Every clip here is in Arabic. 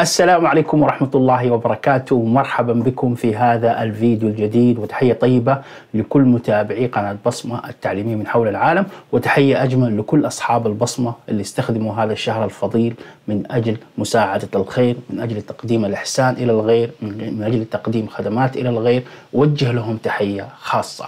السلام عليكم ورحمة الله وبركاته مرحبا بكم في هذا الفيديو الجديد وتحية طيبة لكل متابعي قناة بصمة التعليمية من حول العالم وتحية أجمل لكل أصحاب البصمة اللي استخدموا هذا الشهر الفضيل من أجل مساعدة الخير من أجل تقديم الإحسان إلى الغير من أجل تقديم خدمات إلى الغير وجه لهم تحية خاصة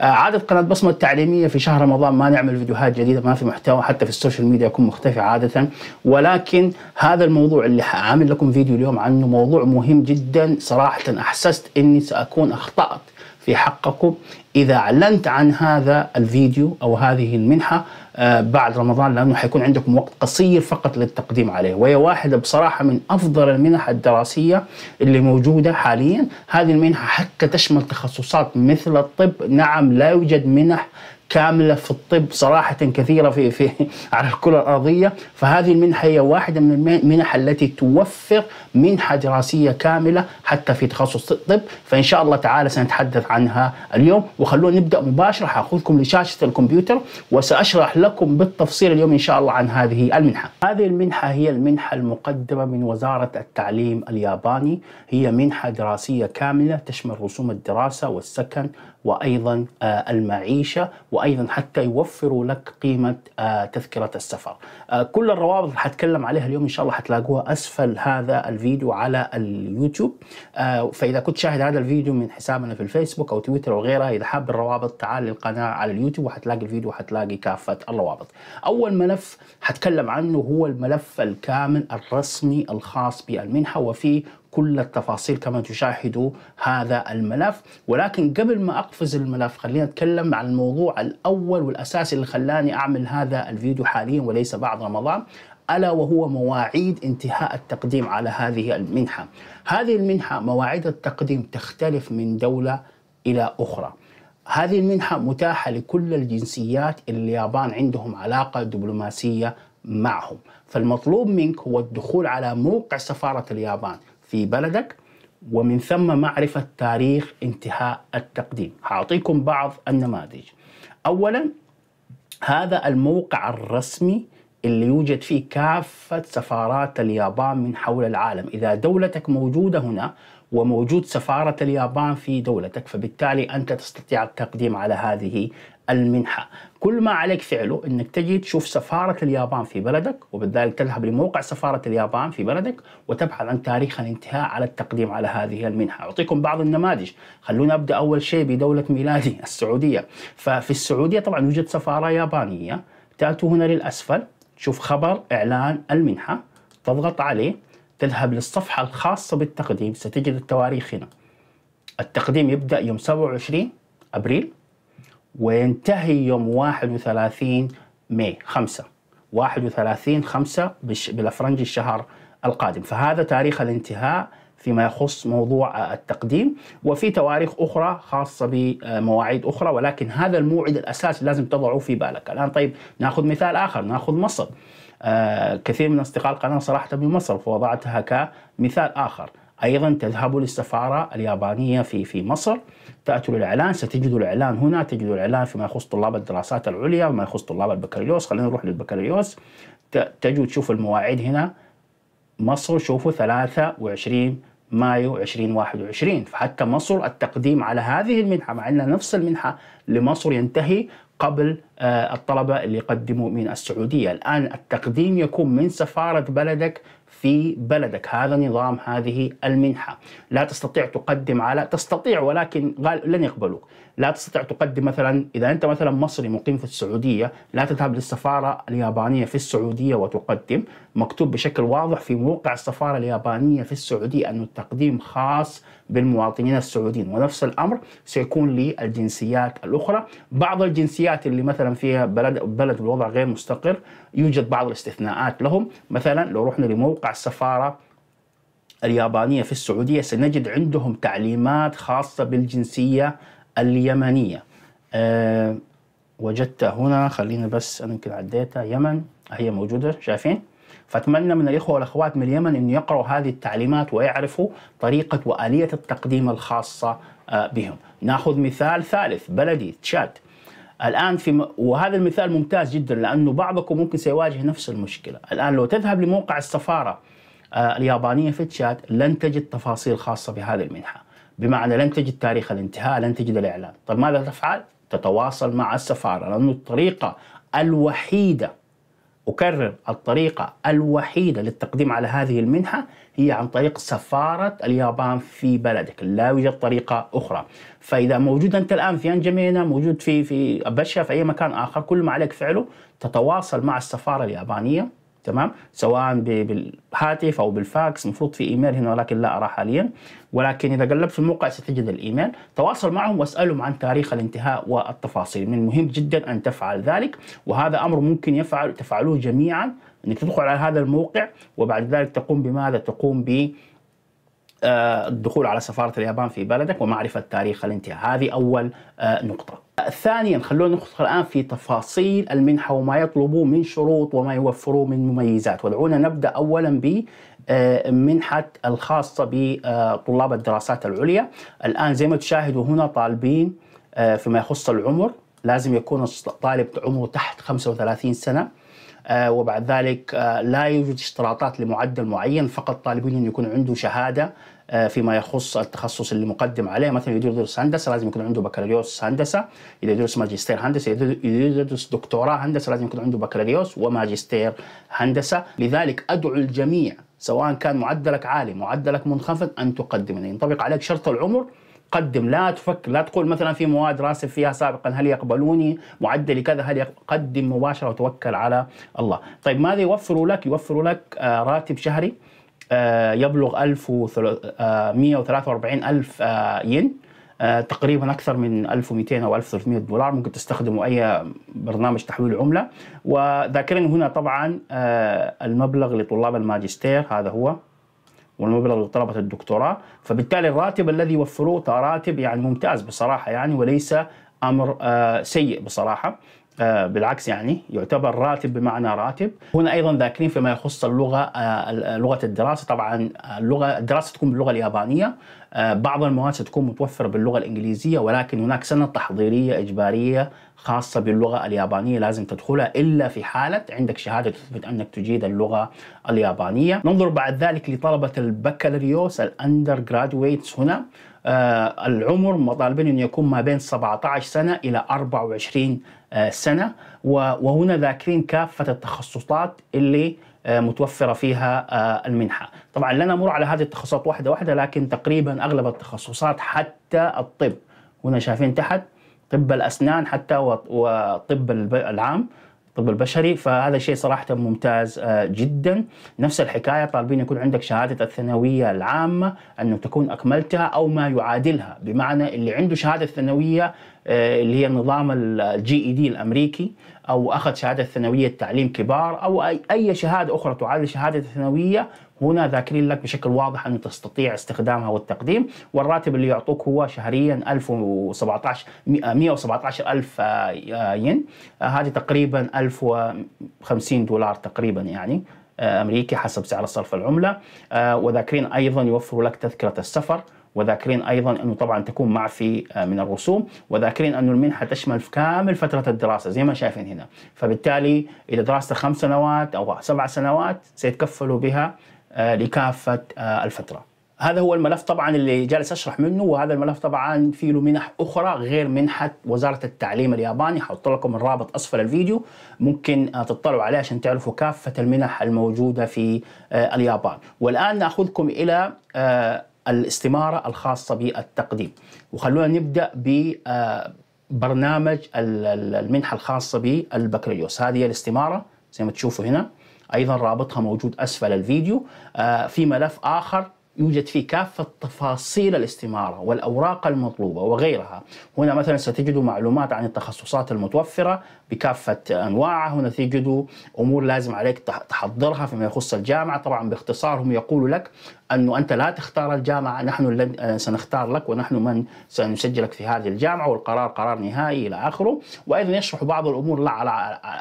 آه، عادة قناة بصمة التعليمية في شهر رمضان ما نعمل فيديوهات جديدة ما في محتوى حتى في السوشيال ميديا يكون مختفي عادة ولكن هذا الموضوع اللي عامل لكم فيديو اليوم عنه موضوع مهم جدا صراحة أحسست أني سأكون أخطأت في حقكم إذا أعلنت عن هذا الفيديو أو هذه المنحة آه، بعد رمضان لأنه حيكون عندكم وقت قصير فقط للتقديم عليه وهي واحدة بصراحة من أفضل المنح الدراسية اللي موجودة حاليا هذه المنحة حتى تشمل تخصصات مثل الطب نعم لا يوجد منح كامله في الطب صراحه كثيره في في على الكره الارضيه فهذه المنحه هي واحده من المنح التي توفر منحه دراسيه كامله حتى في تخصص الطب فان شاء الله تعالى سنتحدث عنها اليوم وخلونا نبدا مباشره حاخذكم لشاشه الكمبيوتر وساشرح لكم بالتفصيل اليوم ان شاء الله عن هذه المنحه. هذه المنحه هي المنحه المقدمه من وزاره التعليم الياباني هي منحه دراسيه كامله تشمل رسوم الدراسه والسكن وايضا آه، المعيشه وايضا حتى يوفروا لك قيمه آه، تذكره السفر. آه، كل الروابط اللي حتكلم عليها اليوم ان شاء الله حتلاقوها اسفل هذا الفيديو على اليوتيوب فاذا كنت شاهد هذا الفيديو من حسابنا في الفيسبوك او تويتر او غيرها اذا حاب الروابط تعال للقناه على اليوتيوب وحتلاقي الفيديو وحتلاقي كافه الروابط. اول ملف حتكلم عنه هو الملف الكامل الرسمي الخاص بالمنحه وفيه كل التفاصيل كما تشاهدوا هذا الملف ولكن قبل ما أقفز الملف خلينا نتكلم عن الموضوع الأول والأساسي اللي خلاني أعمل هذا الفيديو حاليا وليس بعد رمضان ألا وهو مواعيد انتهاء التقديم على هذه المنحة هذه المنحة مواعيد التقديم تختلف من دولة إلى أخرى هذه المنحة متاحة لكل الجنسيات اللي اليابان عندهم علاقة دبلوماسية معهم فالمطلوب منك هو الدخول على موقع سفارة اليابان في بلدك ومن ثم معرفة تاريخ انتهاء التقديم هعطيكم بعض النماذج أولا هذا الموقع الرسمي اللي يوجد فيه كافة سفارات اليابان من حول العالم إذا دولتك موجودة هنا وموجود سفارة اليابان في دولتك فبالتالي أنت تستطيع التقديم على هذه المنحة كل ما عليك فعله انك تجي تشوف سفارة اليابان في بلدك وبالذات تذهب لموقع سفارة اليابان في بلدك وتبحث عن تاريخ الانتهاء على التقديم على هذه المنحة أعطيكم بعض النماذج خلونا أبدأ أول شيء بدولة ميلادي السعودية ففي السعودية طبعا يوجد سفارة يابانية تأتوا هنا للأسفل تشوف خبر إعلان المنحة تضغط عليه تذهب للصفحة الخاصة بالتقديم ستجد التواريخ هنا التقديم يبدأ يوم 27 أبريل وينتهي يوم 31 ماي 5 31 5 بالافرنجي الشهر القادم فهذا تاريخ الانتهاء فيما يخص موضوع التقديم وفي تواريخ أخرى خاصة بمواعيد أخرى ولكن هذا الموعد الأساسي لازم تضعه في بالك الآن طيب نأخذ مثال آخر نأخذ مصر آه كثير من أصدقاء القناة صراحة بمصر فوضعتها كمثال آخر ايضا تذهبوا للسفاره اليابانيه في في مصر تاتوا للاعلان ستجدوا الاعلان هنا تجدوا الاعلان فيما يخص طلاب الدراسات العليا وما يخص طلاب البكالوريوس خلينا نروح للبكالوريوس تجوا تشوفوا المواعيد هنا مصر شوفوا 23 مايو 2021 فحتى مصر التقديم على هذه المنحه مع ان نفس المنحه لمصر ينتهي قبل آه، الطلبه اللي يقدموا من السعوديه، الان التقديم يكون من سفاره بلدك في بلدك هذا نظام هذه المنحة لا تستطيع تقدم على تستطيع ولكن لن يقبلوك لا تستطيع تقدم مثلا اذا انت مثلا مصري مقيم في السعوديه لا تذهب للسفاره اليابانيه في السعوديه وتقدم مكتوب بشكل واضح في موقع السفاره اليابانيه في السعوديه ان التقديم خاص بالمواطنين السعوديين ونفس الامر سيكون للجنسيات الاخرى بعض الجنسيات اللي مثلا فيها بلد بلد الوضع غير مستقر يوجد بعض الاستثناءات لهم مثلا لو رحنا لموقع السفاره اليابانية في السعودية سنجد عندهم تعليمات خاصة بالجنسية اليمنية أه وجدت هنا خلينا بس أنا يمكن عديتها يمن هي موجودة شايفين فأتمنى من الإخوة والأخوات من اليمن أن يقرأوا هذه التعليمات ويعرفوا طريقة وآلية التقديم الخاصة آه، بهم ناخذ مثال ثالث بلدي تشاد الآن في م... وهذا المثال ممتاز جدا لأنه بعضكم ممكن سيواجه نفس المشكلة الآن لو تذهب لموقع السفارة آه، اليابانية في تشاد لن تجد تفاصيل خاصة بهذه المنحة بمعنى لن تجد تاريخ الانتهاء لن تجد الإعلان طب ماذا تفعل؟ تتواصل مع السفارة لأن الطريقة الوحيدة أكرر الطريقة الوحيدة للتقديم على هذه المنحة هي عن طريق سفارة اليابان في بلدك لا يوجد طريقة أخرى فإذا موجود أنت الآن في أنجمينا موجود في في أبشا في أي مكان آخر كل ما عليك فعله تتواصل مع السفارة اليابانية تمام سواء بالهاتف او بالفاكس المفروض في ايميل هنا ولكن لا اراه حاليا ولكن اذا قلبت في الموقع ستجد الايميل تواصل معهم واسالهم عن تاريخ الانتهاء والتفاصيل من المهم جدا ان تفعل ذلك وهذا امر ممكن يفعل تفعلوه جميعا انك تدخل على هذا الموقع وبعد ذلك تقوم بماذا تقوم ب آه، الدخول على سفارة اليابان في بلدك ومعرفة تاريخ الانتهاء هذه أول آه، نقطة ثانيا خلونا ندخل الآن في تفاصيل المنحة وما يطلبوه من شروط وما يوفروه من مميزات ودعونا نبدأ أولا ب آه، منحة الخاصة بطلاب الدراسات العليا الآن زي ما تشاهدوا هنا طالبين فيما يخص العمر لازم يكون الطالب عمره تحت 35 سنة آه، وبعد ذلك آه، لا يوجد اشتراطات لمعدل معين فقط طالبين أن يكون عنده شهادة آه، فيما يخص التخصص اللي مقدم عليه مثلا يريد يدرس هندسه لازم يكون عنده بكالوريوس هندسه اذا يدرس ماجستير هندسه اذا يدرس دكتوراه هندسه لازم يكون عنده بكالوريوس وماجستير هندسه لذلك ادعو الجميع سواء كان معدلك عالي معدلك منخفض ان تقدم يعني ينطبق عليك شرط العمر قدم لا تفكر لا تقول مثلا في مواد راسب فيها سابقا هل يقبلوني معدلي كذا هل يقدم قدم مباشره وتوكل على الله طيب ماذا يوفروا لك يوفروا لك آه، راتب شهري آه، يبلغ 1143 ألف آه، ين تقريبا اكثر من 1200 او 1300 دولار ممكن تستخدموا اي برنامج تحويل عمله وذاكرين هنا طبعا المبلغ لطلاب الماجستير هذا هو والمبلغ لطلبة الدكتوراه فبالتالي الراتب الذي يوفروه راتب يعني ممتاز بصراحة يعني وليس أمر آه، سيء بصراحة آه، بالعكس يعني يعتبر راتب بمعنى راتب هنا ايضا ذاكرين فيما يخص اللغه آه، آه، لغه الدراسه طبعا اللغه الدراسه تكون باللغه اليابانيه بعض المواد ستكون متوفره باللغه الانجليزيه ولكن هناك سنه تحضيريه اجباريه خاصه باللغه اليابانيه لازم تدخلها الا في حاله عندك شهاده تثبت انك تجيد اللغه اليابانيه ننظر بعد ذلك لطلبه البكالوريوس الاندر جرادويتس هنا آه العمر مطالبين انه يكون ما بين 17 سنه الى 24 آه، سنة وهنا ذاكرين كافة التخصصات اللي آه، متوفرة فيها آه، المنحة طبعا لن نمر على هذه التخصصات واحدة واحدة لكن تقريبا أغلب التخصصات حتى الطب هنا شايفين تحت طب الأسنان حتى وطب العام الطب البشري فهذا شيء صراحة ممتاز جدا نفس الحكاية طالبين يكون عندك شهادة الثانوية العامة أنه تكون أكملتها أو ما يعادلها بمعنى اللي عنده شهادة ثانوية آه، اللي هي نظام الجي اي دي الامريكي او اخذ شهاده ثانويه تعليم كبار او اي شهاده اخرى تعادل شهاده الثانويه هنا ذاكرين لك بشكل واضح انه تستطيع استخدامها والتقديم والراتب اللي يعطوك هو شهريا 1017 117000 آه، ين آه، هذه تقريبا 1050 دولار تقريبا يعني امريكي حسب سعر صرف العمله وذاكرين ايضا يوفروا لك تذكره السفر وذاكرين ايضا انه طبعا تكون معفي آه، من الرسوم وذاكرين انه المنحه تشمل في كامل فتره الدراسه زي ما شايفين هنا فبالتالي اذا درست خمس سنوات او سبع سنوات سيتكفلوا بها آه، لكافه آه، الفتره هذا هو الملف طبعا اللي جالس اشرح منه وهذا الملف طبعا فيه له منح اخرى غير منحه وزاره التعليم الياباني حط لكم الرابط اسفل الفيديو ممكن تطلعوا عليه عشان تعرفوا كافه المنح الموجوده في اليابان والان ناخذكم الى الاستمارة الخاصة بالتقديم وخلونا نبدأ ب آه، برنامج المنحة الخاصة بالبكالوريوس هذه الاستمارة زي ما تشوفوا هنا أيضا رابطها موجود أسفل الفيديو آه، في ملف آخر يوجد فيه كافة تفاصيل الاستمارة والأوراق المطلوبة وغيرها هنا مثلا ستجدوا معلومات عن التخصصات المتوفرة بكافه انواعه هنا تجد امور لازم عليك تحضرها فيما يخص الجامعه طبعا باختصار هم يقولوا لك انه انت لا تختار الجامعه نحن سنختار لك ونحن من سنسجلك في هذه الجامعه والقرار قرار نهائي الى اخره وايضا يشرح بعض الامور لا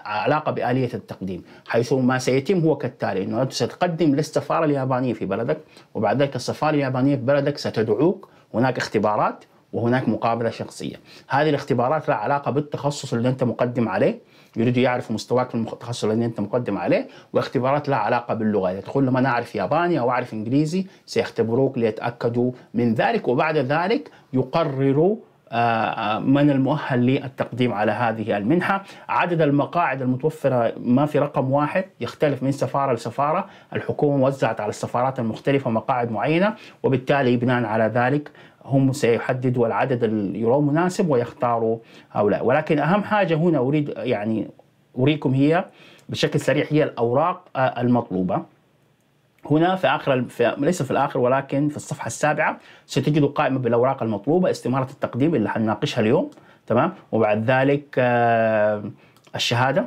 علاقه باليه التقديم حيث ما سيتم هو كالتالي انه انت ستقدم للسفاره اليابانيه في بلدك وبعد ذلك السفاره اليابانيه في بلدك ستدعوك هناك اختبارات وهناك مقابله شخصيه هذه الاختبارات لها علاقه بالتخصص اللي انت مقدم عليه يريدوا يعرفوا مستواك في التخصص اللي انت مقدم عليه واختبارات لها علاقه باللغه اذا تقول لهم انا اعرف ياباني او اعرف انجليزي سيختبروك ليتاكدوا من ذلك وبعد ذلك يقرروا آه، آه، من المؤهل للتقديم على هذه المنحة عدد المقاعد المتوفرة ما في رقم واحد يختلف من سفارة لسفارة الحكومة وزعت على السفارات المختلفة مقاعد معينة وبالتالي بناء على ذلك هم سيحددوا العدد اللي يروا مناسب ويختاروا هؤلاء ولكن أهم حاجة هنا أريد يعني أريكم هي بشكل سريع هي الأوراق آه، المطلوبة هنا في اخر في ليس في الاخر ولكن في الصفحه السابعه ستجدوا قائمه بالاوراق المطلوبه استماره التقديم اللي حنناقشها اليوم تمام وبعد ذلك آه، الشهاده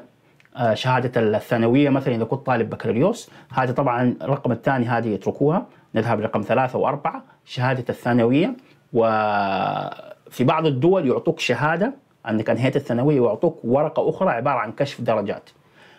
آه، شهاده الثانويه مثلا اذا كنت طالب بكالوريوس هذه طبعا الرقم الثاني هذه يتركوها نذهب رقم ثلاثة وأربعة شهادة الثانوية وفي بعض الدول يعطوك شهادة أنك أنهيت الثانوية ويعطوك ورقة أخرى عبارة عن كشف درجات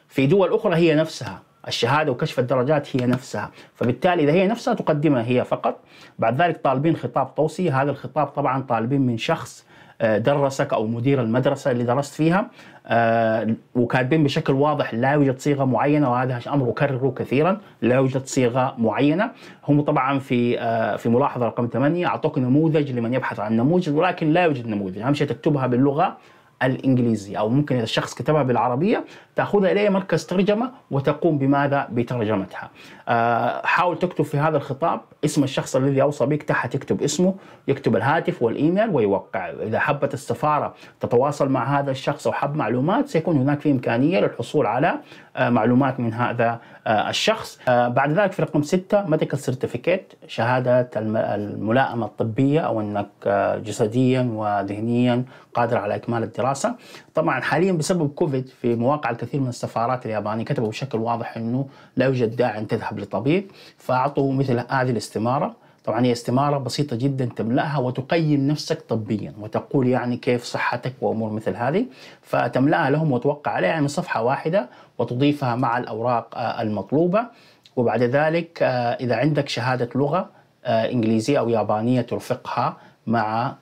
في دول أخرى هي نفسها الشهاده وكشف الدرجات هي نفسها فبالتالي اذا هي نفسها تقدمها هي فقط بعد ذلك طالبين خطاب توصيه هذا الخطاب طبعا طالبين من شخص آه، درسك او مدير المدرسه اللي درست فيها آه، وكاتبين بشكل واضح لا يوجد صيغه معينه وهذا امر اكرره كثيرا لا يوجد صيغه معينه هم طبعا في آه، في ملاحظه رقم 8 اعطوك نموذج لمن يبحث عن نموذج ولكن لا يوجد نموذج اهم شيء تكتبها باللغه الانجليزي او ممكن اذا الشخص كتبها بالعربيه تاخذها الى مركز ترجمه وتقوم بماذا بترجمتها آه حاول تكتب في هذا الخطاب اسم الشخص الذي اوصى بك تحت يكتب اسمه يكتب الهاتف والايميل ويوقع اذا حبت السفاره تتواصل مع هذا الشخص او حب معلومات سيكون هناك في امكانيه للحصول على آه، معلومات من هذا آه، الشخص آه، بعد ذلك في رقم ستة ميديكال سيرتيفيكيت شهادة الملائمة الطبية أو أنك جسديا وذهنيا قادر على إكمال الدراسة طبعا حاليا بسبب كوفيد في مواقع الكثير من السفارات اليابانية كتبوا بشكل واضح أنه لا يوجد داعي أن تذهب لطبيب فأعطوا مثل هذه الاستمارة طبعا هي استمارة بسيطة جدا تملأها وتقيم نفسك طبيا وتقول يعني كيف صحتك وأمور مثل هذه فتملأها لهم وتوقع عليها يعني صفحة واحدة وتضيفها مع الأوراق آه، المطلوبة وبعد ذلك آه، إذا عندك شهادة لغة آه، إنجليزية أو يابانية ترفقها مع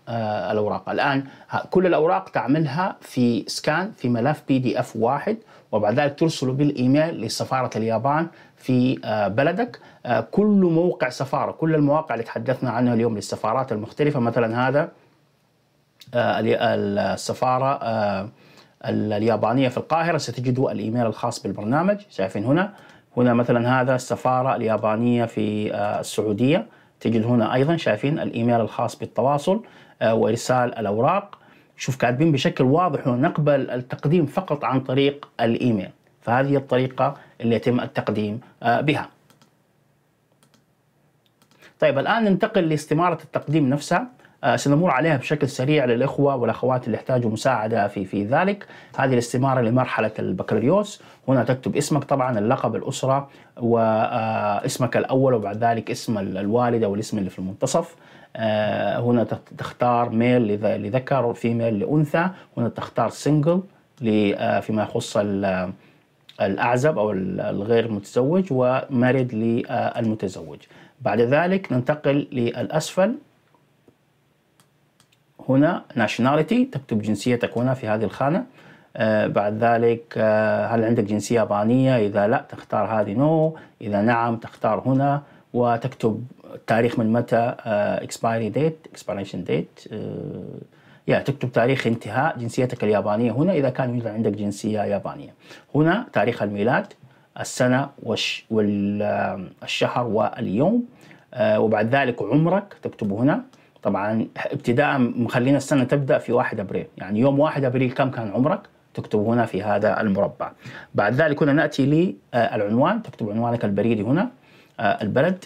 الأوراق الآن كل الأوراق تعملها في سكان في ملف بي دي أف واحد وبعد ذلك ترسله بالإيميل لسفارة اليابان في بلدك آه، كل موقع سفاره كل المواقع اللي تحدثنا عنها اليوم للسفارات المختلفه مثلا هذا آه، السفاره آه، اليابانيه في القاهره ستجدوا الايميل الخاص بالبرنامج شايفين هنا هنا مثلا هذا السفاره اليابانيه في السعوديه تجد هنا ايضا شايفين الايميل الخاص بالتواصل وارسال الاوراق شوف كاتبين بشكل واضح ونقبل التقديم فقط عن طريق الايميل فهذه الطريقه اللي يتم التقديم بها طيب الآن ننتقل لاستمارة التقديم نفسها آه، سنمر عليها بشكل سريع للإخوة والأخوات اللي يحتاجوا مساعدة في في ذلك هذه الاستمارة لمرحلة البكالوريوس هنا تكتب اسمك طبعا اللقب الأسرة واسمك آه، الأول وبعد ذلك اسم الوالدة والاسم اللي في المنتصف آه، هنا تختار ميل لذكر وفيميل لأنثى هنا تختار سنجل فيما يخص الأعزب أو الغير متزوج وماريد للمتزوج بعد ذلك ننتقل للأسفل هنا nationality تكتب جنسيتك هنا في هذه الخانة آه بعد ذلك آه هل عندك جنسية يابانية إذا لا تختار هذه نو no. إذا نعم تختار هنا وتكتب تاريخ من متى آه، expiry date expiration date يا آه، تكتب تاريخ انتهاء جنسيتك اليابانية هنا إذا كان يوجد عندك جنسية يابانية هنا تاريخ الميلاد السنة والشهر واليوم آه، وبعد ذلك عمرك تكتبه هنا طبعا ابتداء مخلينا السنة تبدأ في 1 أبريل يعني يوم 1 أبريل كم كان عمرك تكتب هنا في هذا المربع بعد ذلك هنا نأتي للعنوان آه، تكتب عنوانك البريدي هنا آه، البلد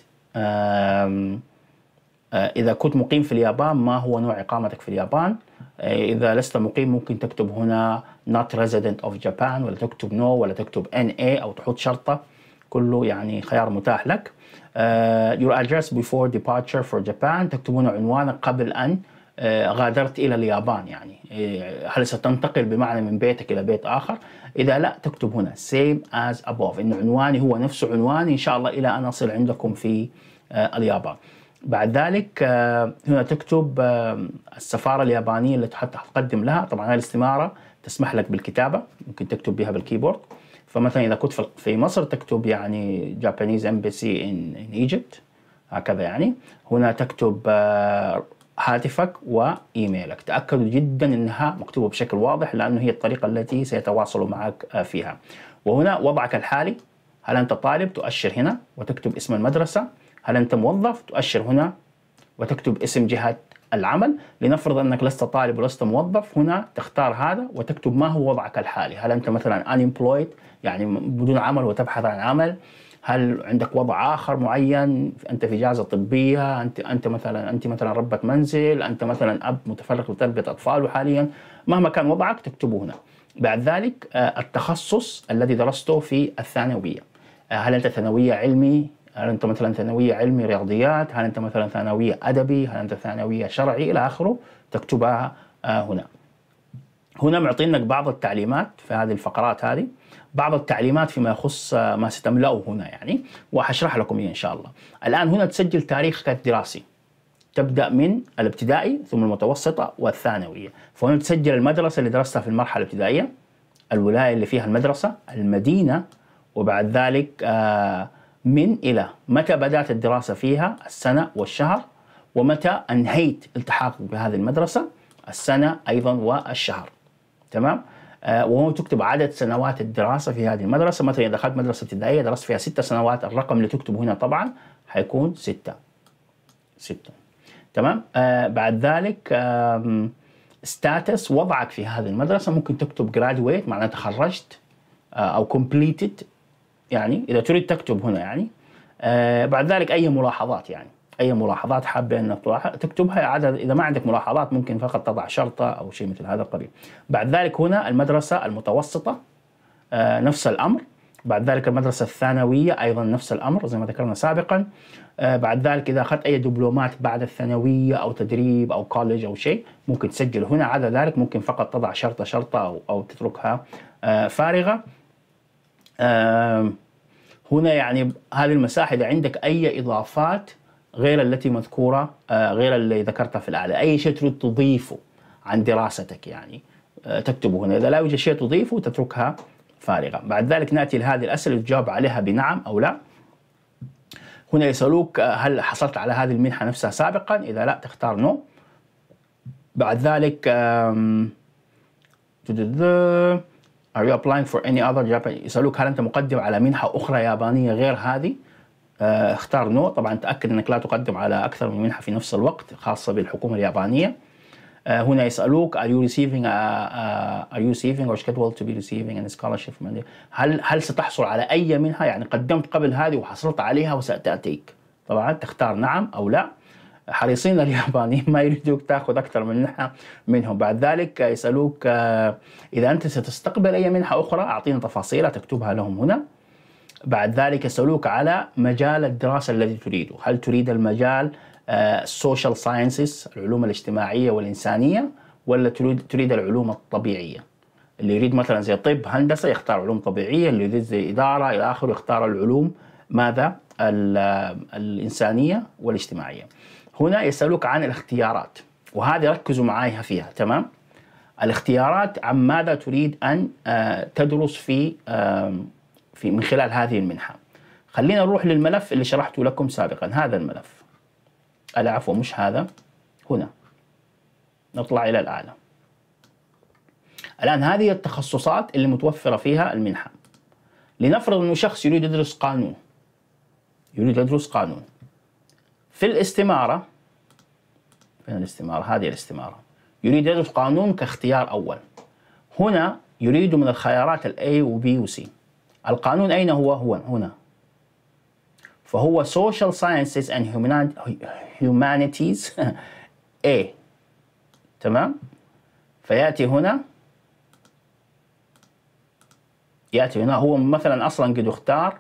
آه، إذا كنت مقيم في اليابان ما هو نوع إقامتك في اليابان آه، إذا لست مقيم ممكن تكتب هنا not resident of Japan ولا تكتب no ولا تكتب NA أو تحط شرطة كله يعني خيار متاح لك آه، your address before departure for Japan تكتب هنا عنوانك قبل أن غادرت إلى اليابان يعني هل ستنتقل بمعنى من بيتك إلى بيت آخر إذا لا تكتب هنا same as above إن عنواني هو نفس عنواني إن شاء الله إلى أن أصل عندكم في اليابان بعد ذلك آه، هنا تكتب آه، السفاره اليابانيه اللي حتقدم لها طبعا هاي الاستماره تسمح لك بالكتابه ممكن تكتب بها بالكيبورد فمثلا اذا كنت في مصر تكتب يعني جابانيز امبسي ان ان ايجيبت هكذا يعني هنا تكتب آه، هاتفك وايميلك تاكدوا جدا انها مكتوبه بشكل واضح لانه هي الطريقه التي سيتواصلوا معك فيها وهنا وضعك الحالي هل انت طالب تؤشر هنا وتكتب اسم المدرسه هل أنت موظف تؤشر هنا وتكتب اسم جهة العمل لنفرض أنك لست طالب ولست موظف هنا تختار هذا وتكتب ما هو وضعك الحالي هل أنت مثلا unemployed يعني بدون عمل وتبحث عن عمل هل عندك وضع اخر معين انت في اجازه طبيه انت انت مثلا انت مثلا ربة منزل انت مثلا اب متفرغ لتربيه اطفاله حاليا مهما كان وضعك تكتبه هنا بعد ذلك آه، التخصص الذي درسته في الثانويه آه، هل انت ثانويه علمي هل انت مثلا ثانويه علمي رياضيات هل انت مثلا ثانويه ادبي هل انت ثانويه شرعي الى اخره تكتبها آه، هنا هنا معطينك بعض التعليمات في هذه الفقرات هذه بعض التعليمات فيما يخص آه، ما ستملأه هنا يعني وحشرح لكم إيه إن شاء الله الآن هنا تسجل تاريخك الدراسي تبدأ من الابتدائي ثم المتوسطة والثانوية فهنا تسجل المدرسة اللي درستها في المرحلة الابتدائية الولاية اللي فيها المدرسة المدينة وبعد ذلك آه من إلى متى بدأت الدراسة فيها السنة والشهر ومتى أنهيت التحاقك بهذه المدرسة السنة أيضا والشهر تمام آه وهو تكتب عدد سنوات الدراسة في هذه المدرسة مثلا إذا دخلت مدرسة ابتدائية درست فيها ستة سنوات الرقم اللي تكتبه هنا طبعا حيكون ستة ستة تمام آه بعد ذلك آه ستاتس وضعك في هذه المدرسة ممكن تكتب graduate معناه تخرجت آه، أو completed يعني اذا تريد تكتب هنا يعني آه بعد ذلك اي ملاحظات يعني اي ملاحظات حابه انك تكتبها عدد اذا ما عندك ملاحظات ممكن فقط تضع شرطه او شيء مثل هذا القبيل بعد ذلك هنا المدرسه المتوسطه آه نفس الامر بعد ذلك المدرسة الثانوية أيضا نفس الأمر زي ما ذكرنا سابقا آه، بعد ذلك إذا أخذت أي دبلومات بعد الثانوية أو تدريب أو كولج أو شيء ممكن تسجل هنا عدا ذلك ممكن فقط تضع شرطة شرطة أو, أو تتركها آه، فارغة هنا يعني هذه المساحه اذا عندك اي اضافات غير التي مذكوره آه، غير اللي ذكرتها في الاعلى اي شيء تريد تضيفه عن دراستك يعني آه، تكتبه هنا اذا لا يوجد شيء تضيفه تتركها فارغه بعد ذلك ناتي لهذه الاسئله تجاوب عليها بنعم او لا هنا يسالوك آه، هل حصلت على هذه المنحه نفسها سابقا اذا لا تختار نو بعد ذلك Are you applying for any other Japanese يسألوك هل أنت مقدم على منحة أخرى يابانية غير هذه؟ آه، اختار نو طبعا تأكد أنك لا تقدم على أكثر من منحة في نفس الوقت خاصة بالحكومة اليابانية آه، هنا يسألوك are you receiving a, a, are you receiving or scheduled to be receiving a scholarship India? هل هل ستحصل على أي منحة يعني قدمت قبل هذه وحصلت عليها وستأتيك طبعا تختار نعم أو لا حريصين اليابانيين ما يريدوك تاخذ اكثر من منحه منهم، بعد ذلك يسالوك آه، اذا انت ستستقبل اي منحه اخرى اعطينا تفاصيلها تكتبها لهم هنا. بعد ذلك يسالوك على مجال الدراسه الذي تريده، هل تريد المجال السوشيال آه، ساينسز العلوم الاجتماعيه والانسانيه ولا تريد تريد العلوم الطبيعيه؟ اللي يريد مثلا زي طب هندسه يختار علوم طبيعيه، اللي يريد زي اداره الى اخره يختار العلوم ماذا؟ آه، الانسانيه والاجتماعيه. هنا يسألوك عن الاختيارات وهذه ركزوا معايا فيها تمام الاختيارات عن ماذا تريد أن آه، تدرس في في من خلال هذه المنحة خلينا نروح للملف اللي شرحته لكم سابقا هذا الملف العفو عفوا مش هذا هنا نطلع إلى الأعلى الآن هذه التخصصات اللي متوفرة فيها المنحة لنفرض أنه شخص يريد يدرس قانون يريد يدرس قانون في الاستمارة فين الاستمارة؟ هذه الاستمارة يريد يدرس قانون كاختيار أول هنا يريد من الخيارات الـ A و B و C القانون أين هو؟ هو هنا فهو Social Sciences and Humanities A تمام؟ فيأتي هنا يأتي هنا هو مثلا أصلا قد اختار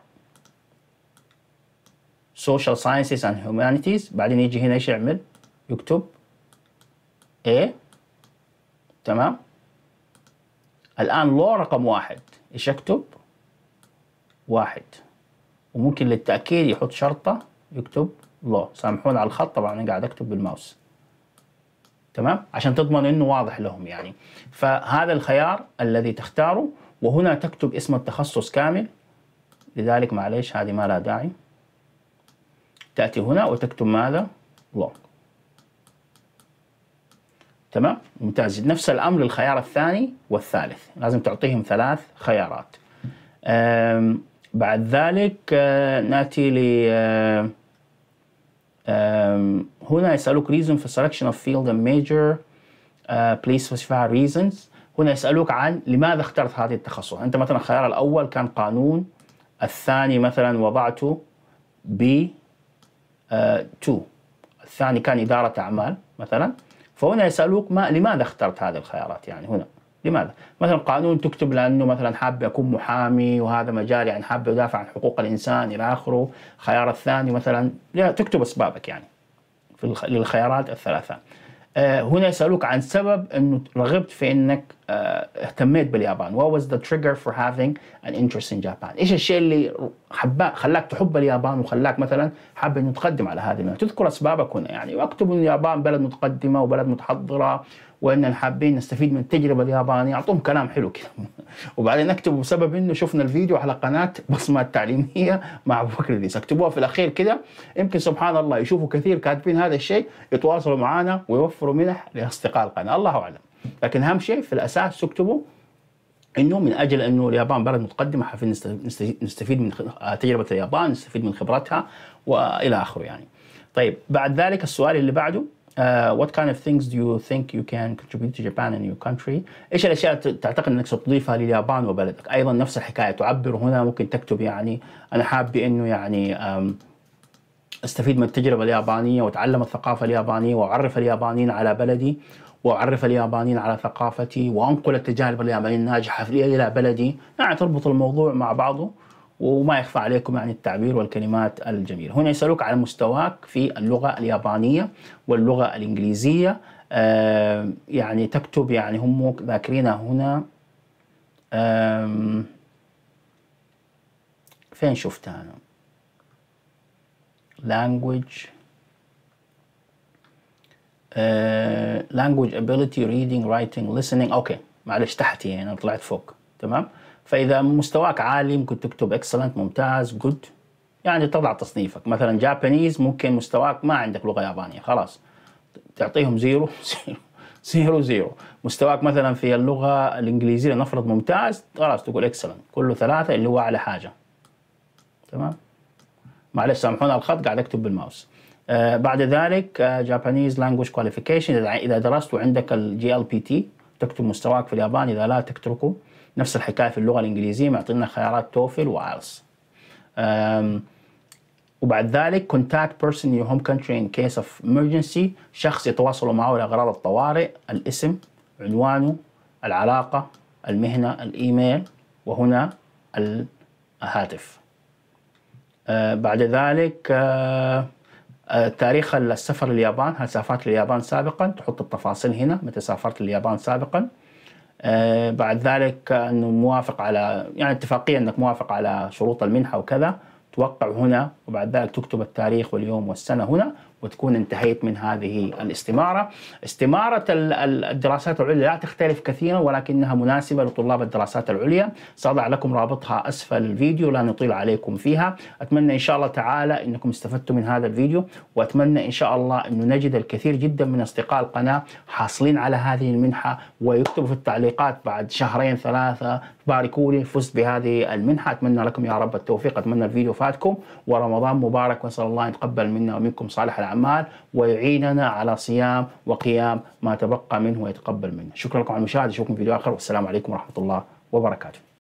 سوشيال ساينسز اند هيومانيتيز بعدين يجي هنا ايش يعمل؟ يكتب A تمام الآن لو رقم واحد ايش اكتب؟ واحد وممكن للتأكيد يحط شرطة يكتب لو سامحونا على الخط طبعا أنا قاعد أكتب بالماوس تمام عشان تضمن انه واضح لهم يعني فهذا الخيار الذي تختاره وهنا تكتب اسم التخصص كامل لذلك معليش هذه ما لها داعي تأتي هنا وتكتب ماذا؟ long تمام؟ ممتاز نفس الأمر للخيار الثاني والثالث لازم تعطيهم ثلاث خيارات بعد ذلك نأتي ل هنا يسألوك reason for selection of field and major please specify reasons هنا يسألوك عن لماذا اخترت هذه التخصص أنت مثلا الخيار الأول كان قانون الثاني مثلا وضعته بي 2 آه، الثاني كان إدارة أعمال مثلا فهنا يسألوك ما لماذا اخترت هذه الخيارات يعني هنا لماذا؟ مثلا قانون تكتب لانه مثلا حاب اكون محامي وهذا مجال يعني حاب ادافع عن حقوق الانسان الى اخره، الخيار الثاني مثلا تكتب اسبابك يعني في الخيارات للخيارات الثلاثه. آه، هنا يسالوك عن سبب انه رغبت في انك آه، اهتميت باليابان what was the trigger for having an interest in Japan ايش الشيء اللي حبا خلاك تحب اليابان وخلاك مثلا حابب انه تقدم على هذه المنحة تذكر اسبابك هنا يعني واكتب ان اليابان بلد متقدمه وبلد متحضره وان حابين نستفيد من التجربه اليابانيه اعطوهم كلام حلو كذا وبعدين اكتبوا بسبب انه شفنا الفيديو على قناه بصمه تعليميه مع ابو بكر الرئيس اكتبوها في الاخير كذا يمكن سبحان الله يشوفوا كثير كاتبين هذا الشيء يتواصلوا معنا ويوفروا منح لاصدقاء القناه الله اعلم لكن اهم شيء في الاساس تكتبوا انه من اجل انه اليابان بلد متقدمه حابين نستفيد من تجربه اليابان نستفيد من خبرتها والى اخره يعني طيب بعد ذلك السؤال اللي بعده Uh, what kind of things do you think you can contribute to Japan and your country؟ ايش الاشياء تعتقد انك ستضيفها لليابان وبلدك؟ ايضا نفس الحكايه تعبر هنا ممكن تكتب يعني انا حابب انه يعني استفيد من التجربه اليابانيه واتعلم الثقافه اليابانيه واعرف اليابانيين على بلدي واعرف اليابانيين على ثقافتي وانقل التجارب اليابانيه الناجحه الى بلدي، يعني تربط الموضوع مع بعضه وما يخفى عليكم يعني التعبير والكلمات الجميله. هنا يسالوك على مستواك في اللغه اليابانيه واللغه الانجليزيه آه يعني تكتب يعني هم ذاكرينها هنا فين شفتها انا؟ language لانجوج ابيلتي ريدنج رايتنج listening اوكي معلش تحتي يعني انا طلعت فوق تمام فاذا مستواك عالي ممكن تكتب اكسلنت ممتاز جود يعني تضع تصنيفك مثلا جابانيز ممكن مستواك ما عندك لغه يابانيه خلاص تعطيهم زيرو زيرو زيرو زيرو مستواك مثلا في اللغه الانجليزيه نفرض ممتاز خلاص تقول اكسلنت كله ثلاثه اللي هو اعلى حاجه تمام معلش سامحونا الخط قاعد اكتب بالماوس آه، بعد ذلك جابانيز لانجوج كواليفيكيشن اذا درست وعندك الجي ال بي تي تكتب مستواك في اليابان اذا لا تتركه نفس الحكايه في اللغه الانجليزيه معطينا خيارات توفل وايلس وبعد ذلك كونتاكت بيرسون يور هوم كونتري ان كيس اوف emergency شخص يتواصلوا معه لاغراض الطوارئ الاسم عنوانه العلاقه المهنه الايميل وهنا الهاتف آه، بعد ذلك آه آه، تاريخ السفر لليابان هل سافرت لليابان سابقا تحط التفاصيل هنا متى سافرت لليابان سابقا آه، بعد ذلك انه موافق على يعني اتفاقيه انك موافق على شروط المنحه وكذا توقع هنا وبعد ذلك تكتب التاريخ واليوم والسنه هنا وتكون انتهيت من هذه الاستمارة استمارة الدراسات العليا لا تختلف كثيرا ولكنها مناسبة لطلاب الدراسات العليا سأضع لكم رابطها أسفل الفيديو لا نطيل عليكم فيها أتمنى إن شاء الله تعالى أنكم استفدتم من هذا الفيديو وأتمنى إن شاء الله أن نجد الكثير جدا من أصدقاء القناة حاصلين على هذه المنحة ويكتبوا في التعليقات بعد شهرين ثلاثة باركوا لي فزت بهذه المنحة أتمنى لكم يا رب التوفيق أتمنى الفيديو فاتكم ورمضان مبارك وأسأل الله يتقبل منا ومنكم صالح العمل الأعمال ويعيننا على صيام وقيام ما تبقى منه ويتقبل منا شكرا لكم على المشاهدة أشوفكم في فيديو آخر والسلام عليكم ورحمة الله وبركاته